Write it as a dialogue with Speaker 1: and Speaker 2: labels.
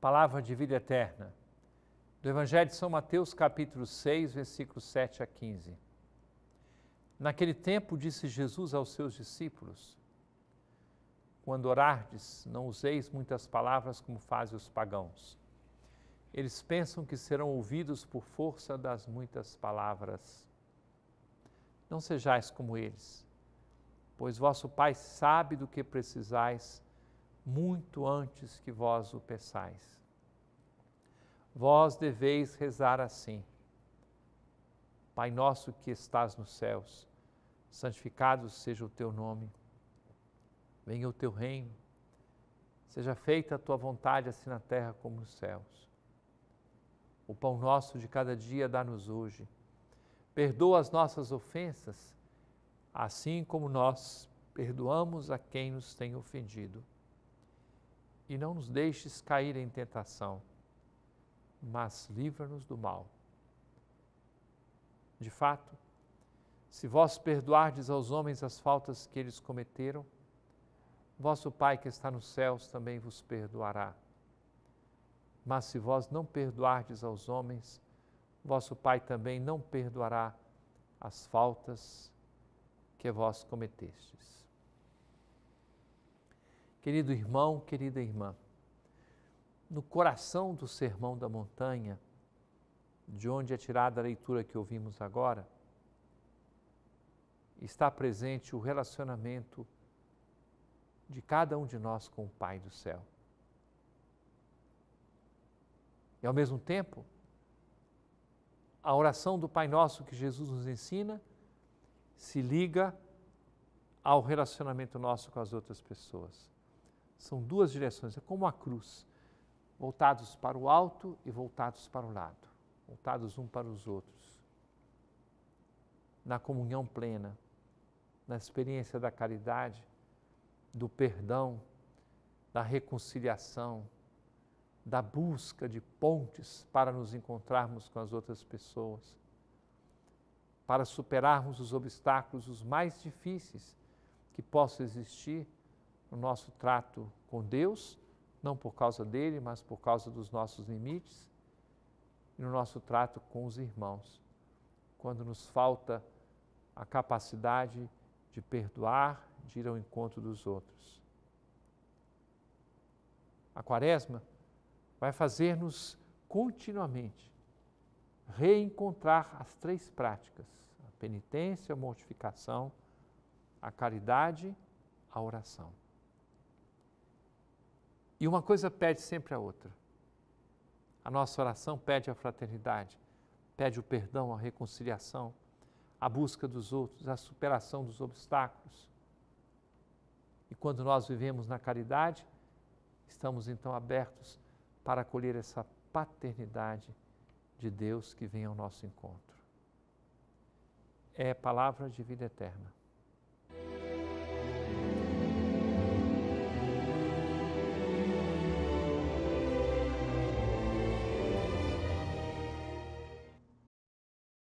Speaker 1: palavra de vida eterna. Do Evangelho de São Mateus, capítulo 6, versículos 7 a 15. Naquele tempo disse Jesus aos seus discípulos: Quando orardes, não useis muitas palavras como fazem os pagãos. Eles pensam que serão ouvidos por força das muitas palavras. Não sejais como eles, pois vosso Pai sabe do que precisais muito antes que vós o peçais. Vós deveis rezar assim: Pai nosso que estás nos céus, santificado seja o teu nome, venha o teu reino, seja feita a tua vontade, assim na terra como nos céus. O pão nosso de cada dia dá-nos hoje. Perdoa as nossas ofensas, assim como nós perdoamos a quem nos tem ofendido e não nos deixes cair em tentação, mas livra-nos do mal. De fato, se vós perdoardes aos homens as faltas que eles cometeram, vosso Pai que está nos céus também vos perdoará. Mas se vós não perdoardes aos homens, vosso Pai também não perdoará as faltas que vós cometestes. Querido irmão, querida irmã, no coração do Sermão da Montanha, de onde é tirada a leitura que ouvimos agora, está presente o relacionamento de cada um de nós com o Pai do céu. E ao mesmo tempo, a oração do Pai Nosso que Jesus nos ensina se liga ao relacionamento nosso com as outras pessoas. São duas direções, é como a cruz, voltados para o alto e voltados para o lado, voltados um para os outros. Na comunhão plena, na experiência da caridade, do perdão, da reconciliação, da busca de pontes para nos encontrarmos com as outras pessoas, para superarmos os obstáculos os mais difíceis que possam existir o nosso trato com Deus, não por causa dele, mas por causa dos nossos limites, e no nosso trato com os irmãos. Quando nos falta a capacidade de perdoar, de ir ao encontro dos outros. A Quaresma vai fazer-nos continuamente reencontrar as três práticas: a penitência, a mortificação, a caridade, a oração. E uma coisa pede sempre a outra. A nossa oração pede a fraternidade, pede o perdão, a reconciliação, a busca dos outros, a superação dos obstáculos. E quando nós vivemos na caridade, estamos então abertos para acolher essa paternidade de Deus que vem ao nosso encontro. É palavra de vida eterna.